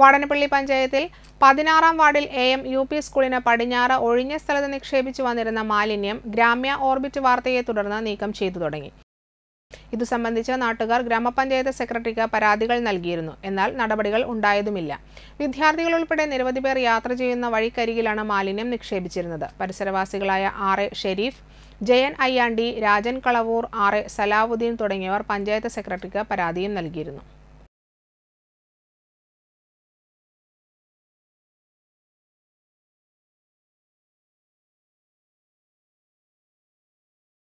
വാടനപ്പള്ളി പഞ്ചായത്തിൽ പതിനാറാം വാർഡിൽ എ എം യു പി സ്കൂളിന് പടിഞ്ഞാറ് ഒഴിഞ്ഞ സ്ഥലത്ത് നിക്ഷേപിച്ചു വന്നിരുന്ന മാലിന്യം ഗ്രാമ്യ ഓർബിറ്റ് വാർത്തയെ തുടർന്ന് നീക്കം ചെയ്തു തുടങ്ങി ഇതു സംബന്ധിച്ച് നാട്ടുകാർ ഗ്രാമപഞ്ചായത്ത് സെക്രട്ടറിക്ക് പരാതികൾ നൽകിയിരുന്നു എന്നാൽ നടപടികൾ ഉണ്ടായതുമില്ല വിദ്യാർത്ഥികൾ ഉൾപ്പെടെ നിരവധി പേർ യാത്ര ചെയ്യുന്ന വഴിക്കരികിലാണ് മാലിന്യം നിക്ഷേപിച്ചിരുന്നത് പരിസരവാസികളായ R A Sharif Jayan Ayyandi Rajan Kalavoor R A Salahuddin തുടങ്ങിയവർ പഞ്ചായത്ത് സെക്രട്ടറിക്ക് പരാതിയും നൽകിയിരുന്നു